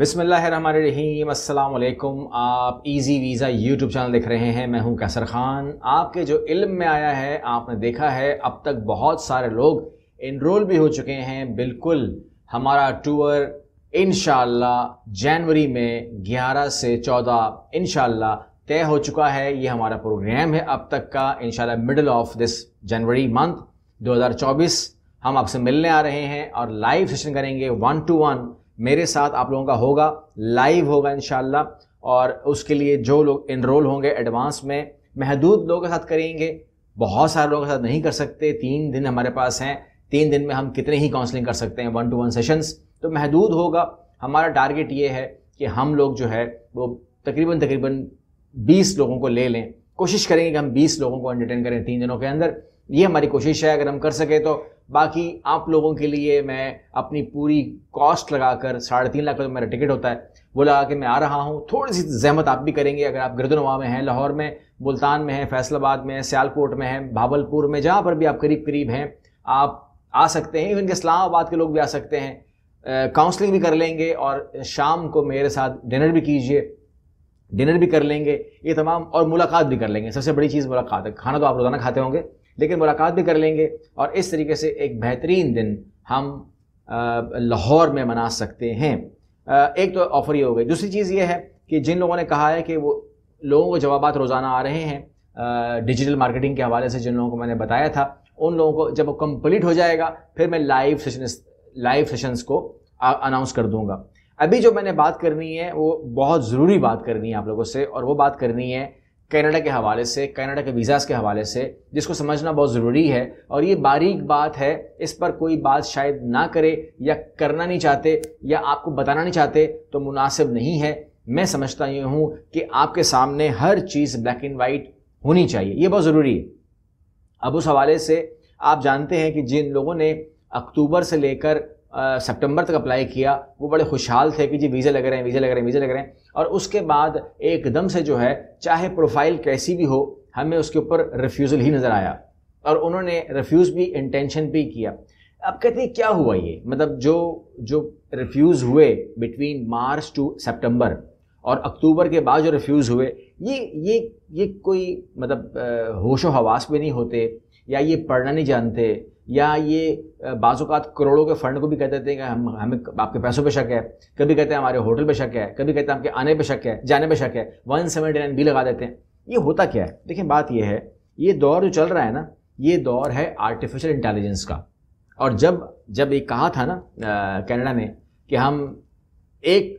बिसमीम अल्लाम आप इजी वीज़ा यूट्यूब चैनल देख रहे हैं मैं हूं कैसर ख़ान आपके जो इल्म में आया है आपने देखा है अब तक बहुत सारे लोग इनरोल भी हो चुके हैं बिल्कुल हमारा टूर इन जनवरी में 11 से 14 इन तय हो चुका है ये हमारा प्रोग्राम है अब तक का in middle of this January month 2024 हम आपसे मिलने आ रहे हैं और लाइव सेशन करेंगे वन टू वन मेरे साथ आप लोगों का होगा लाइव होगा इन और उसके लिए जो लोग इनरोल होंगे एडवांस में महदूद लोगों के साथ करेंगे बहुत सारे लोगों के साथ नहीं कर सकते तीन दिन हमारे पास हैं तीन दिन में हम कितने ही काउंसलिंग कर सकते हैं वन टू वन सेशंस तो महदूद होगा हमारा टारगेट ये है कि हम लोग जो है वो तकरीबन तकरीबन 20 लोगों को ले लें कोशिश करेंगे कि हम 20 लोगों को एंटरटेन करें तीन दिनों के अंदर ये हमारी कोशिश है अगर हम कर सकें तो बाकी आप लोगों के लिए मैं अपनी पूरी कॉस्ट लगाकर साढ़े तीन लाख का मेरा टिकट होता है वो लगा के मैं आ रहा हूँ थोड़ी सी जहमत आप भी करेंगे अगर आप गिरदनवा में हैं लाहौर में मुल्तान में हैं फैसलाबाद में हैं सियालकोट में हैं भावलपुर में जहाँ पर भी आप करीब करीब हैं आप आ सकते हैं इवन के इस्लामाबाद के लोग भी आ सकते हैं काउंसलिंग भी कर लेंगे और शाम को मेरे साथ डिनर भी कीजिए डिनर भी कर लेंगे ये तमाम और मुलाकात भी कर लेंगे सबसे बड़ी चीज़ मुलाकात है खाना तो आप रोज़ाना खाते होंगे लेकिन मुलाकात भी कर लेंगे और इस तरीके से एक बेहतरीन दिन हम लाहौर में मना सकते हैं एक तो ऑफ़र ये हो गई दूसरी चीज़ ये है कि जिन लोगों ने कहा है कि वो लोगों को जवाब रोज़ाना आ रहे हैं डिजिटल मार्केटिंग के हवाले से जिन लोगों को मैंने बताया था उन लोगों को जब वो कम्प्लीट हो जाएगा फिर मैं लाइव सेशन लाइव सेशंस को अनाउंस कर दूंगा अभी जो मैंने बात करनी है वो बहुत ज़रूरी बात करनी है आप लोगों से और वो बात करनी है कनाडा के हवाले से कनाडा के वीज़ास के हवाले से जिसको समझना बहुत ज़रूरी है और ये बारीक बात है इस पर कोई बात शायद ना करे या करना नहीं चाहते या आपको बताना नहीं चाहते तो मुनासिब नहीं है मैं समझता ये हूँ कि आपके सामने हर चीज़ ब्लैक एंड वाइट होनी चाहिए ये बहुत ज़रूरी है अब उस हवाले से आप जानते हैं कि जिन लोगों ने अक्टूबर से लेकर सितंबर तक अप्लाई किया वो बड़े खुशहाल थे कि जी वीज़ा लग रहे हैं वीज़ा लग रहे हैं वीज़ा लग रहे हैं और उसके बाद एकदम से जो है चाहे प्रोफाइल कैसी भी हो हमें उसके ऊपर रिफ्यूज़ल ही नज़र आया और उन्होंने रिफ्यूज़ भी इंटेंशन भी किया अब कहते हैं क्या हुआ ये मतलब जो जो रिफ्यूज़ हुए बिटवीन मार्च टू सितंबर और अक्टूबर के बाद जो रिफ्यूज़ हुए ये ये ये कोई मतलब होशो हवास में नहीं होते या ये पढ़ना नहीं जानते या ये बाज़ात करोड़ों के फंड को भी कह देते हैं कि हम हमें आपके पैसों पे शक है कभी कहते हैं हमारे होटल पे शक है कभी कहते हैं आपके आने पे शक है जाने पे शक है वन सेवेंटी नाइन बी लगा देते हैं ये होता क्या है देखिए बात यह है ये दौर जो चल रहा है ना ये दौर है आर्टिफिशियल इंटेलिजेंस का और जब जब ये कहा था ना कनाडा ने कि हम एक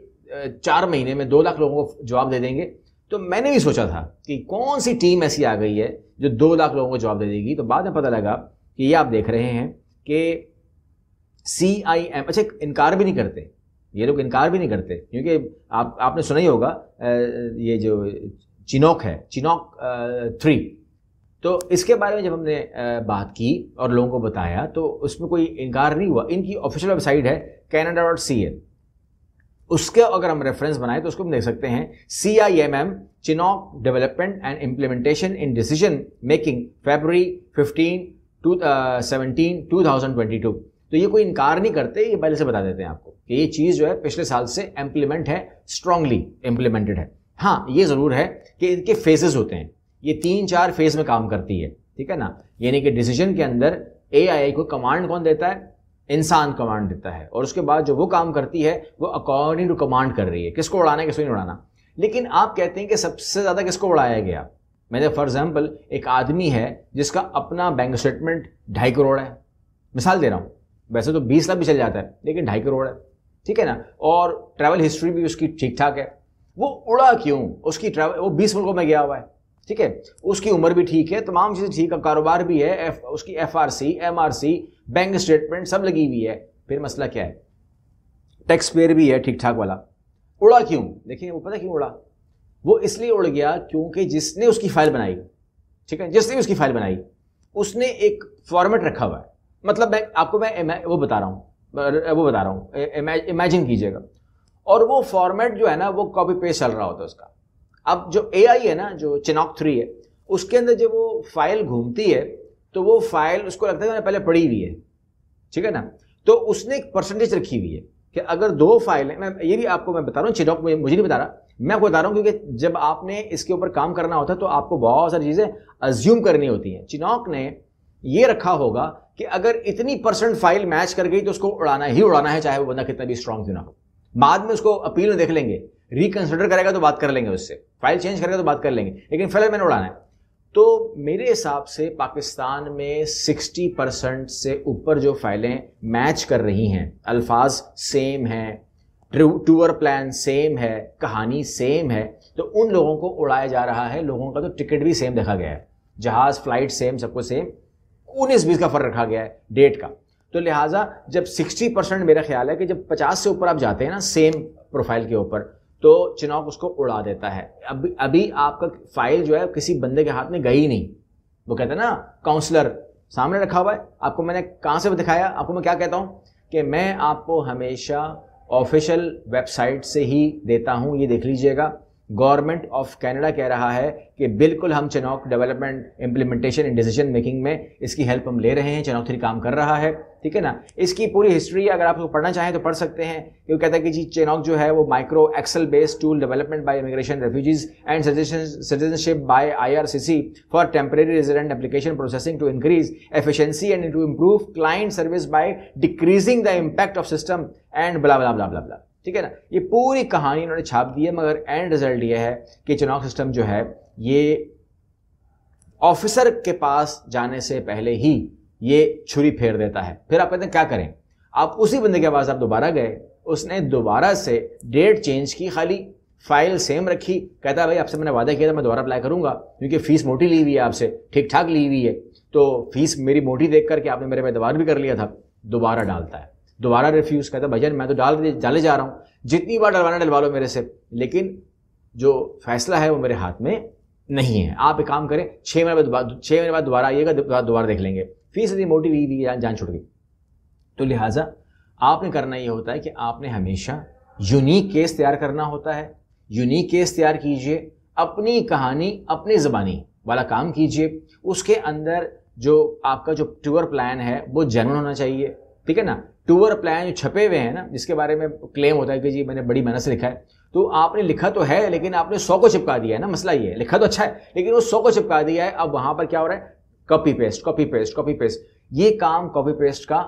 चार महीने में दो लाख लोगों को जवाब दे देंगे तो मैंने भी सोचा था कि कौन सी टीम ऐसी आ गई है जो दो लाख लोगों को जॉब दे देगी तो बाद में पता लगा कि ये आप देख रहे हैं कि सी आई एम अच्छा इनकार भी नहीं करते ये लोग इनकार भी नहीं करते क्योंकि आप आपने सुना ही होगा ये जो चिनोक है चिनोक थ्री तो इसके बारे में जब हमने बात की और लोगों को बताया तो उसमें कोई इनकार नहीं हुआ इनकी ऑफिशियल वेबसाइट है कैनेडा डॉट सी एन उसके अगर हम रेफरेंस बनाएं तो उसको हम देख सकते हैं C I M M Chinook development and implementation in decision making February fifteen to seventeen two thousand twenty two तो ये कोई इनकार नहीं करते ये पहले से बता देते हैं आपको कि ये चीज़ जो है पिछले साल से इम्प्लीमेंट है स्ट्रांगली इम्प्लीमेंटेड है हाँ ये ज़रूर है कि इनके फेजेस होते हैं ये तीन चार फेज में काम करती है ठीक है ना यानी कि डिसीजन के अंदर ए को कमांड कौन देता है इंसान कमांड देता है और उसके बाद जो वो काम करती है वो अकॉर्डिंग टू कमांड कर रही है किसको उड़ाना है किसको नहीं उड़ाना लेकिन आप कहते हैं कि सबसे ज़्यादा किसको उड़ाया गया मैंने फॉर एग्जाम्पल एक आदमी है जिसका अपना बैंक स्टेटमेंट ढाई करोड़ है मिसाल दे रहा हूँ वैसे तो बीस लाख भी चल जाता है लेकिन ढाई करोड़ है ठीक है ना और ट्रैवल हिस्ट्री भी उसकी ठीक ठाक है वो उड़ा क्यों उसकी ट्रैवल वो बीस मुल्कों में गया हुआ है ठीक है उसकी उम्र भी ठीक है तमाम चीज़ें ठीक है कारोबार भी है एफ उसकी F R C M R C bank statement सब लगी हुई है फिर मसला क्या है टैक्स पेयर भी है ठीक ठाक वाला उड़ा क्यों देखिए वो पता क्यों उड़ा वो इसलिए उड़ गया क्योंकि जिसने उसकी फाइल बनाई ठीक है जिसने उसकी फाइल बनाई उसने एक फॉर्मेट रखा हुआ है मतलब मैं आपको मैं वो बता रहा हूँ वो बता रहा हूँ इमेजिन कीजिएगा और वो फॉर्मेट जो है ना वो कॉपी पेस्ट चल रहा होता है उसका अब जो ए है ना जो चिनॉक थ्री है उसके अंदर जब वो फाइल घूमती है तो वो फाइल उसको लगता है मैंने पहले पढ़ी हुई है ठीक है ना तो उसने एक परसेंटेज रखी हुई है कि अगर दो फाइलें मैं ये भी आपको मैं बता रहा हूँ चिटॉक मुझे, नहीं बता रहा मैं आपको बता रहा हूँ क्योंकि जब आपने इसके ऊपर काम करना होता है तो आपको बहुत सारी चीज़ें अज्यूम करनी होती हैं चिनॉक ने ये रखा होगा कि अगर इतनी परसेंट फाइल मैच कर गई तो उसको उड़ाना ही उड़ाना है चाहे वो बंदा कितना भी स्ट्रांग क्यों ना हो बाद में उसको अपील में देख लेंगे रिकंसिडर करेगा तो बात कर लेंगे उससे फाइल चेंज करेगा तो बात कर लेंगे लेकिन फिलहाल मैंने उड़ाना है तो मेरे हिसाब से पाकिस्तान में 60 परसेंट से ऊपर जो फाइलें मैच कर रही हैं अल्फाज सेम हैं टूर प्लान सेम है कहानी सेम है तो उन लोगों को उड़ाया जा रहा है लोगों का तो टिकट भी सेम देखा गया है जहाज़ फ्लाइट सेम सबको सेम उन्नीस बीस का फ़र्क रखा गया है डेट का तो लिहाजा जब 60 परसेंट मेरा ख्याल है कि जब 50 से ऊपर आप जाते हैं ना सेम प्रोफाइल के ऊपर तो चिनौक उसको उड़ा देता है अभी अभी आपका फाइल जो है किसी बंदे के हाथ में गई नहीं वो कहते हैं ना काउंसलर सामने रखा हुआ है आपको मैंने कहाँ से दिखाया आपको मैं क्या कहता हूँ कि मैं आपको हमेशा ऑफिशियल वेबसाइट से ही देता हूँ ये देख लीजिएगा गवर्नमेंट ऑफ कनाडा कह रहा है कि बिल्कुल हम Chinook development implementation and decision making में इसकी हेल्प हम ले रहे हैं चनौक थ्री काम कर रहा है ठीक है ना इसकी पूरी हिस्ट्री अगर आप लोग पढ़ना चाहें तो पढ़ सकते हैं क्यों कहता है कि जी चनौक जो है वो micro excel based tool development by immigration refugees and citizenship by C for temporary resident application processing to increase efficiency and to improve client service by decreasing the impact of system and blah blah ब्ला बला ठीक है ना ये पूरी कहानी इन्होंने छाप दी है मगर एंड रिजल्ट ये है कि चुनाव सिस्टम जो है ये ऑफिसर के पास जाने से पहले ही ये छुरी फेर देता है फिर आप कहते हैं क्या करें आप उसी बंदे के पास आप दोबारा गए उसने दोबारा से डेट चेंज की खाली फाइल सेम रखी कहता है भाई आपसे मैंने वादा किया था मैं दोबारा अप्लाई करूंगा क्योंकि फ़ीस मोटी ली हुई है आपसे ठीक ठाक ली हुई है तो फीस मेरी मोटी देख करके आपने मेरे पे दबार भी कर लिया था दोबारा डालता है दोबारा रिफ्यूज़ करता भैया मैं तो डाल डाले जा रहा हूँ जितनी बार डलवाना डलवा लो मेरे से लेकिन जो फैसला है वो मेरे हाथ में नहीं है आप एक काम करें छः महीने बाद छः महीने बाद दोबारा आइएगा दोबारा देख लेंगे फीसदी मोटिव ही जान छुट गई तो लिहाजा आपने करना ये होता है कि आपने हमेशा यूनिक केस तैयार करना होता है यूनिक केस तैयार कीजिए अपनी कहानी अपनी ज़बानी वाला काम कीजिए उसके अंदर जो आपका जो टूर प्लान है वो जनरल होना चाहिए ठीक है ना टूर प्लान जो छपे हुए हैं ना जिसके बारे में क्लेम होता है कि जी मैंने बड़ी मेहनत से लिखा है तो आपने लिखा तो है लेकिन आपने सौ को चिपका दिया है ना मसला ये है लिखा तो अच्छा है लेकिन वो सौ को चिपका दिया है अब वहां पर क्या हो रहा है copy paste copy paste copy paste ये काम कॉपी पेस्ट का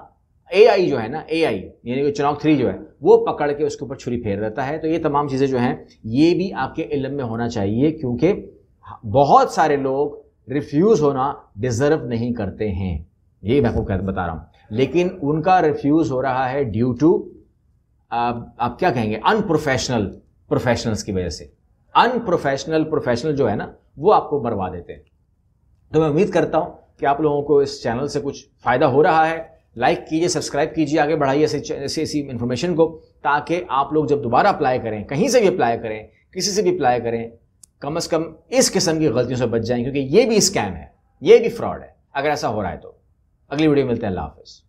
ए जो है ना ए यानी कि चुनाव थ्री जो है वो पकड़ के उसके ऊपर छुरी फेर देता है तो ये तमाम चीज़ें जो हैं ये भी आपके इलम में होना चाहिए क्योंकि बहुत सारे लोग रिफ्यूज़ होना डिज़र्व नहीं करते हैं ये मैं आपको बता रहा हूँ लेकिन उनका रिफ्यूज़ हो रहा है ड्यू टू आप, क्या कहेंगे अनप्रोफेशनल प्रोफेशनल्स की वजह से अनप्रोफेशनल प्रोफेशनल जो है ना वो आपको मरवा देते हैं तो मैं उम्मीद करता हूं कि आप लोगों को इस चैनल से कुछ फ़ायदा हो रहा है लाइक कीजिए सब्सक्राइब कीजिए आगे बढ़ाइए ऐसे इसी इन्फॉर्मेशन को ताकि आप लोग जब दोबारा अप्लाई करें कहीं से भी अप्लाई करें किसी से भी अप्लाई करें कम से कम इस किस्म की गलतियों से बच जाएं क्योंकि ये भी स्कैम है ये भी फ्रॉड है अगर ऐसा हो रहा है तो अगली वीडियो मिलते हैं अल्लाह हाफिज़